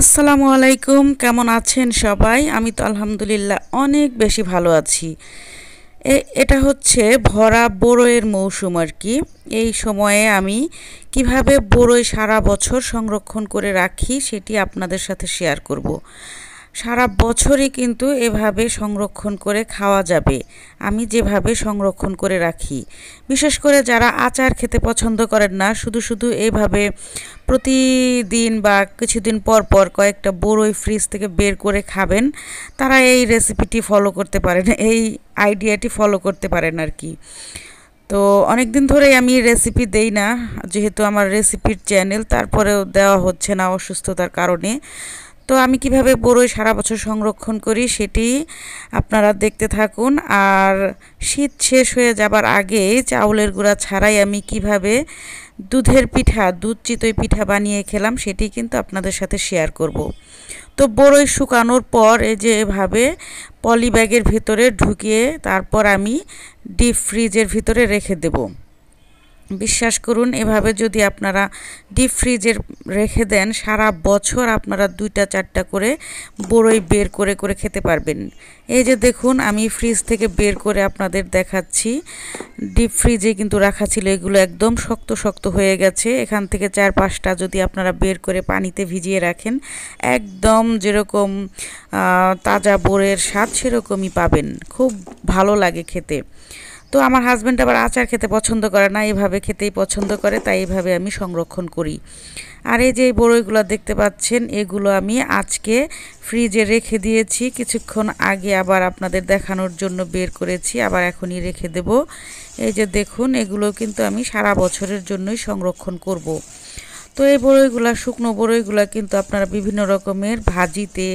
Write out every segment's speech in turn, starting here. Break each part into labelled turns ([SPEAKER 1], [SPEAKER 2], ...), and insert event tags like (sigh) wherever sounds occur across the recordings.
[SPEAKER 1] আসসালামু আলাইকুম কেমন আছেন সবাই আমি তো আলহামদুলিল্লাহ অনেক বেশি ভালো আছি এটা হচ্ছে ভরা বড়য়ের মৌসুম আর কি এই সময়ে আমি কিভাবে বড়ই সারা বছর সংরক্ষণ করে রাখি সেটি আপনাদের সাথে শেয়ার করব। সারা বছরই কিন্তু এভাবে সংরক্ষণ করে খাওয়া যাবে আমি যেভাবে সংরক্ষণ করে রাখি বিশেষ করে যারা আচার খেতে পছন্দ করেন না শুধু শুধু এভাবে প্রতিদিন বা কিছুদিন পর পর কয়েকটা বড়ই ফ্রিজ থেকে বের করে খাবেন তারা এই রেসিপিটি ফলো করতে পারেন এই আইডিয়াটি ফলো করতে পারেন আর কি তো অনেক দিন ধরেই আমি রেসিপি দেই না যেহেতু আমার রেসিপির চ্যানেল তারপরেও দেওয়া হচ্ছে না অসুস্থতার কারণে তো আমি কিভাবে বরই সারা বছর সংরক্ষণ করি সেটি আপনারা দেখতে থাকুন আর শীত শেষ হয়ে যাবার আগে চাউলের গুঁড়া ছাড়াই আমি কিভাবে দুধের পিঠা দুধ চিতই পিঠা বানিয়ে খেলাম সেটি কিন্তু আপনাদের সাথে শেয়ার করব। তো বরই শুকানোর পর এই যে এভাবে পলি ব্যাগের ভিতরে ঢুকিয়ে তারপর আমি ডিপ ফ্রিজের ভিতরে রেখে দেবো বিশ্বাস করুন এভাবে যদি আপনারা ডিপ ফ্রিজে রেখে দেন সারা বছর আপনারা দুইটা চারটা করে বড়ই বের করে করে খেতে পারবেন এই যে দেখুন আমি ফ্রিজ থেকে বের করে আপনাদের দেখাচ্ছি ডিপ ফ্রিজে কিন্তু রাখা ছিল এগুলো একদম শক্ত শক্ত হয়ে গেছে এখান থেকে চার পাঁচটা যদি আপনারা বের করে পানিতে ভিজিয়ে রাখেন একদম যেরকম তাজা বোরের স্বাদ সেরকমই পাবেন খুব ভালো লাগে খেতে তো আমার হাজব্যান্ড আবার আচার খেতে পছন্দ করে না এভাবে খেতেই পছন্দ করে তাই এইভাবে আমি সংরক্ষণ করি আর এই যে বড়ইগুলো দেখতে পাচ্ছেন এগুলো আমি আজকে ফ্রিজে রেখে দিয়েছি কিছুক্ষণ আগে আবার আপনাদের দেখানোর জন্য বের করেছি আবার এখনই রেখে দেব এই যে দেখুন এগুলো কিন্তু আমি সারা বছরের জন্যই সংরক্ষণ করব। তো এই বড়ইগুলা শুকনো বড়ইগুলা কিন্তু আপনারা বিভিন্ন রকমের ভাজিতে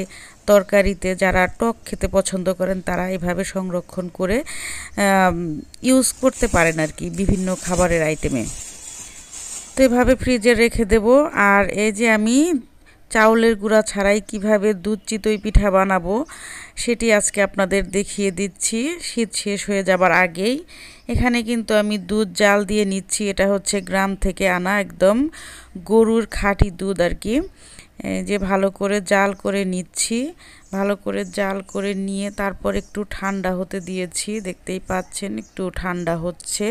[SPEAKER 1] তরকারিতে যারা টক খেতে পছন্দ করেন তারা এভাবে সংরক্ষণ করে ইউজ করতে পারেন আর কি বিভিন্ন খাবারের আইটেমে তো এভাবে ফ্রিজে রেখে দেব আর এই যে আমি চাউলের গুঁড়া ছাড়াই কিভাবে দুধ চিতই পিঠা বানাবো সেটি আজকে আপনাদের দেখিয়ে দিচ্ছি শীত শেষ হয়ে যাবার আগেই এখানে কিন্তু আমি দুধ জাল দিয়ে নিচ্ছি এটা হচ্ছে গ্রাম থেকে আনা একদম গরুর খাঁটি দুধ আর কি যে ভালো করে জাল করে নিচ্ছি ভালো করে জাল করে নিয়ে তারপর একটু ঠান্ডা হতে দিয়েছি দেখতেই পাচ্ছেন একটু ঠান্ডা হচ্ছে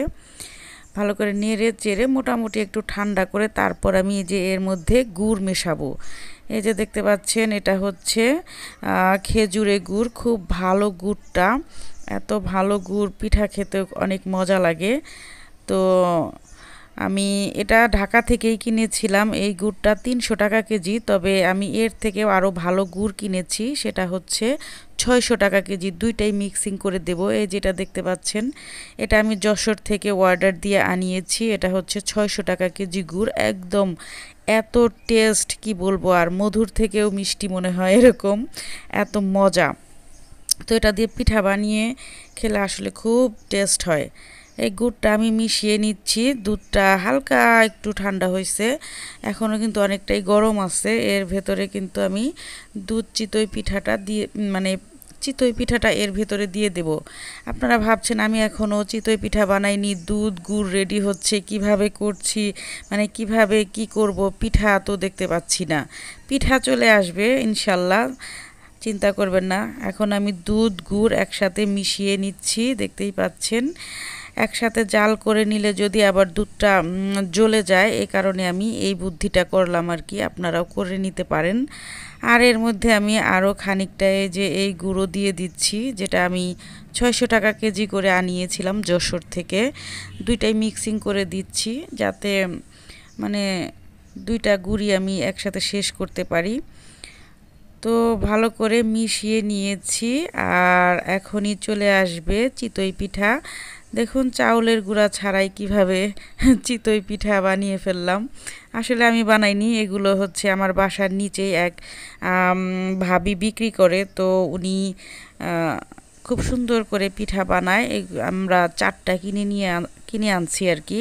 [SPEAKER 1] ভালো করে নেড়ে চেড়ে মোটামুটি একটু ঠান্ডা করে তারপর আমি এই যে এর মধ্যে গুড় মেশাবো এই যে দেখতে পাচ্ছেন এটা হচ্ছে খেজুরে গুড় খুব ভালো গুড়টা এত ভালো গুড় পিঠা খেতে অনেক মজা লাগে তো আমি এটা ঢাকা থেকেই কিনেছিলাম এই গুড়টা তিনশো টাকা কেজি তবে আমি এর থেকে আরও ভালো গুড় কিনেছি সেটা হচ্ছে ছয়শো টাকা কেজি দুইটাই মিক্সিং করে দেব এই যেটা দেখতে পাচ্ছেন এটা আমি যশোর থেকে অর্ডার দিয়ে আনিয়েছি এটা হচ্ছে ছয়শো টাকা কেজি গুড় একদম এত টেস্ট কি বলবো আর মধুর থেকেও মিষ্টি মনে হয় এরকম এত মজা তো এটা দিয়ে পিঠা বানিয়ে খেলে আসলে খুব টেস্ট হয় এই গুড়টা আমি মিশিয়ে নিচ্ছি দুধটা হালকা একটু ঠান্ডা হয়েছে এখনও কিন্তু অনেকটাই গরম আছে এর ভেতরে কিন্তু আমি দুধ চিতই পিঠাটা দিয়ে মানে চিতই পিঠাটা এর ভেতরে দিয়ে দেব আপনারা ভাবছেন আমি এখনও চিতই পিঠা বানাইনি দুধ গুড় রেডি হচ্ছে কিভাবে করছি মানে কিভাবে কি করব পিঠা তো দেখতে পাচ্ছি না পিঠা চলে আসবে ইনশাল্লাহ চিন্তা করবেন না এখন আমি দুধ গুড় একসাথে মিশিয়ে নিচ্ছি দেখতেই পাচ্ছেন একসাথে জাল করে নিলে যদি আবার দুধটা জ্বলে যায় এ কারণে আমি এই বুদ্ধিটা করলাম আর কি আপনারাও করে নিতে পারেন আর এর মধ্যে আমি আরও খানিকটায় যে এই গুঁড়ো দিয়ে দিচ্ছি যেটা আমি ছয়শো টাকা কেজি করে আনিয়েছিলাম যশোর থেকে দুইটাই মিক্সিং করে দিচ্ছি যাতে মানে দুইটা গুড়ি আমি একসাথে শেষ করতে পারি তো ভালো করে মিশিয়ে নিয়েছি আর এখনই চলে আসবে চিতই পিঠা দেখুন চাউলের গুঁড়া ছাড়াই কিভাবে চিতই পিঠা বানিয়ে ফেললাম আসলে আমি বানাইনি এগুলো হচ্ছে আমার বাসার নিচে এক ভাবি বিক্রি করে তো উনি খুব সুন্দর করে পিঠা বানায় আমরা চারটা কিনে নিয়ে কিনে আনছি আর কি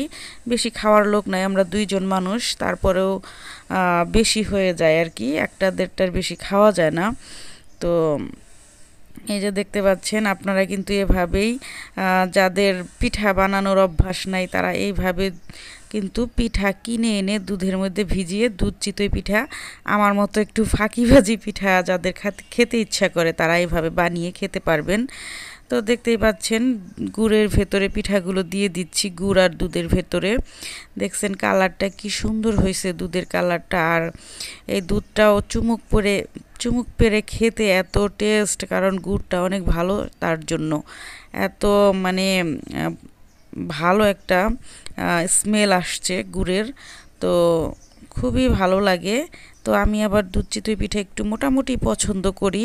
[SPEAKER 1] বেশি খাওয়ার লোক নাই আমরা দুইজন মানুষ তারপরেও বেশি হয়ে যায় আর কি একটা দেড়টার বেশি খাওয়া যায় না তো এই যে দেখতে পাচ্ছেন আপনারা কিন্তু এভাবেই যাদের পিঠা বানানোর অভ্যাস নাই তারা এইভাবে কিন্তু পিঠা কিনে এনে দুধের মধ্যে ভিজিয়ে দুধ চিতই পিঠা আমার মতো একটু ফাঁকি ভাজি পিঠা যাদের খেতে ইচ্ছা করে তারা এইভাবে বানিয়ে খেতে পারবেন তো দেখতেই পাচ্ছেন গুড়ের ভেতরে পিঠাগুলো দিয়ে দিচ্ছি গুড় আর দুধের ভেতরে দেখছেন কালারটা কি সুন্দর হয়েছে দুধের কালারটা আর এই দুধটাও চুমুক পরে চুমুক পেরে খেতে এত টেস্ট কারণ গুড়টা অনেক ভালো তার জন্য এত মানে ভালো একটা স্মেল আসছে গুড়ের তো খুবই ভালো লাগে তো আমি আবার দুধ চিতুই পিঠা একটু মোটামুটি পছন্দ করি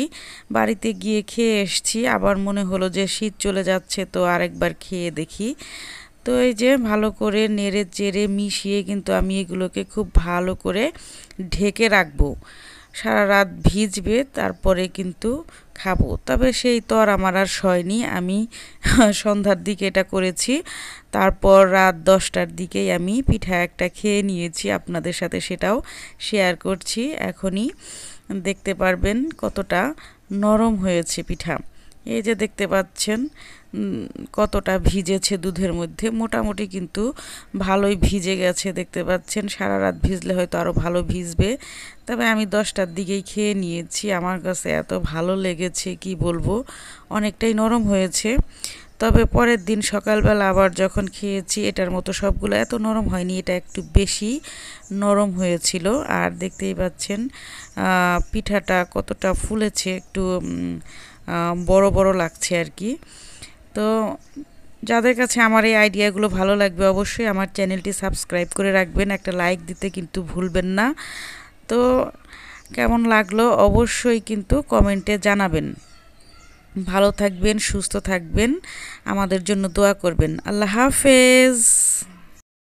[SPEAKER 1] বাড়িতে গিয়ে খেয়ে এসছি আবার মনে হলো যে শীত চলে যাচ্ছে তো আরেকবার খেয়ে দেখি তো এই যে ভালো করে নেড়ে চেড়ে মিশিয়ে কিন্তু আমি এগুলোকে খুব ভালো করে ঢেকে রাখবো সারা রাত ভিজবে তারপরে কিন্তু খাবো তবে সেই তো আর আমার আর সয়নি আমি (laughs) সন্ধ্যার দিকে এটা করেছি তারপর রাত দশটার দিকেই আমি পিঠা একটা খেয়ে নিয়েছি আপনাদের সাথে সেটাও শেয়ার করছি এখনই দেখতে পারবেন কতটা নরম হয়েছে পিঠা এই যে দেখতে পাচ্ছেন কতটা ভিজেছে দুধের মধ্যে মোটামুটি কিন্তু ভালোই ভিজে গেছে দেখতে পাচ্ছেন সারা রাত ভিজলে হয়তো আরও ভালো ভিজবে তবে আমি দশটার দিকেই খেয়ে নিয়েছি আমার কাছে এত ভালো লেগেছে কি বলবো অনেকটাই নরম হয়েছে তবে পরের দিন সকালবেলা আবার যখন খেয়েছি এটার মতো সবগুলো এত নরম হয়নি এটা একটু বেশি নরম হয়েছিল আর দেখতেই পাচ্ছেন পিঠাটা কতটা ফুলেছে একটু বড় বড় লাগছে আর কি তো যাদের কাছে আমার এই আইডিয়াগুলো ভালো লাগবে অবশ্যই আমার চ্যানেলটি সাবস্ক্রাইব করে রাখবেন একটা লাইক দিতে কিন্তু ভুলবেন না তো কেমন লাগলো অবশ্যই কিন্তু কমেন্টে জানাবেন ভালো থাকবেন সুস্থ থাকবেন আমাদের জন্য দোয়া করবেন আল্লাহ হাফেজ